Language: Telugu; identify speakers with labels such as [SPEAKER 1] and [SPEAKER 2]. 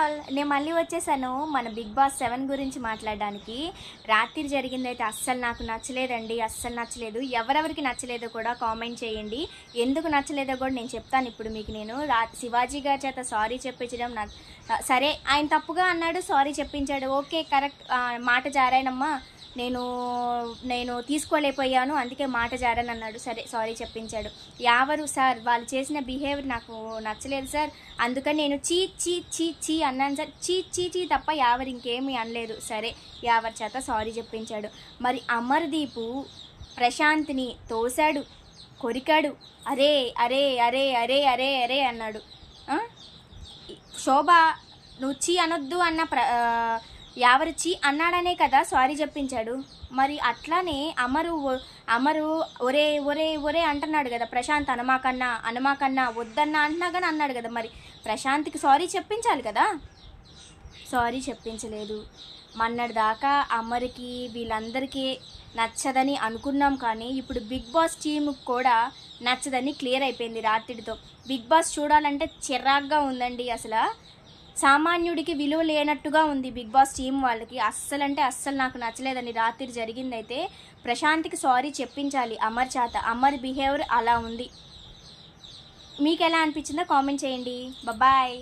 [SPEAKER 1] ఆల్ నేను మళ్ళీ వచ్చేసాను మన బిగ్ బాస్ సెవెన్ గురించి మాట్లాడడానికి రాత్రి జరిగిందైతే అస్సలు నాకు నచ్చలేదండి అస్సలు నచ్చలేదు ఎవరెవరికి నచ్చలేదో కూడా కామెంట్ చేయండి ఎందుకు నచ్చలేదో కూడా నేను చెప్తాను ఇప్పుడు మీకు నేను రా శివాజీ గారి చేత సారీ చెప్పించడం నాకు సరే ఆయన తప్పుగా అన్నాడు సారీ చెప్పించాడు ఓకే కరెక్ట్ మాట జారాయనమ్మా నేను నేను తీసుకోలేకపోయాను అందుకే మాట జారని అన్నాడు సరే సారీ చెప్పించాడు ఎవరు సార్ వాళ్ళు చేసిన బిహేవియర్ నాకు నచ్చలేదు సార్ అందుకని నేను చీ చీ చీ చీ అన్నాను సార్ చీ చీ చీ తప్ప యావర్ ఇంకేమీ అనలేదు సరే యావరి చేత సారీ చెప్పించాడు మరి అమర్దీపు ప్రశాంత్ని తోశాడు కొరికాడు అరే అరే అరే అరే అరే అరే అన్నాడు శోభ నువ్వు చీ అనొద్దు అన్న ప్ర యావరిచి అన్నాడనే కదా సారీ చెప్పించాడు మరి అట్లానే అమరు అమరు ఒరే ఒరే ఒరే అంటున్నాడు కదా ప్రశాంత్ అనమాకన్నా అనమాకన్నా వద్దన్నా అంటున్నా కానీ అన్నాడు కదా మరి ప్రశాంత్కి సారీ చెప్పించాలి కదా సారీ చెప్పించలేదు మొన్నటి దాకా అమరికి వీళ్ళందరికీ నచ్చదని అనుకున్నాం కానీ ఇప్పుడు బిగ్ బాస్ టీమ్ కూడా నచ్చదని క్లియర్ అయిపోయింది రాత్రిడితో బిగ్ బాస్ చూడాలంటే చిరాగ్గా ఉందండి అసలు సామాన్యుడికి విలువ లేనట్టుగా ఉంది బిగ్ బాస్ టీం వాళ్ళకి అస్సలు అంటే అస్సలు నాకు నచ్చలేదని రాత్రి జరిగిందైతే ప్రశాంత్కి సారీ చెప్పించాలి అమర్ చేత అమర్ బిహేవియర్ అలా ఉంది మీకు ఎలా అనిపించిందో కామెంట్ చేయండి బాయ్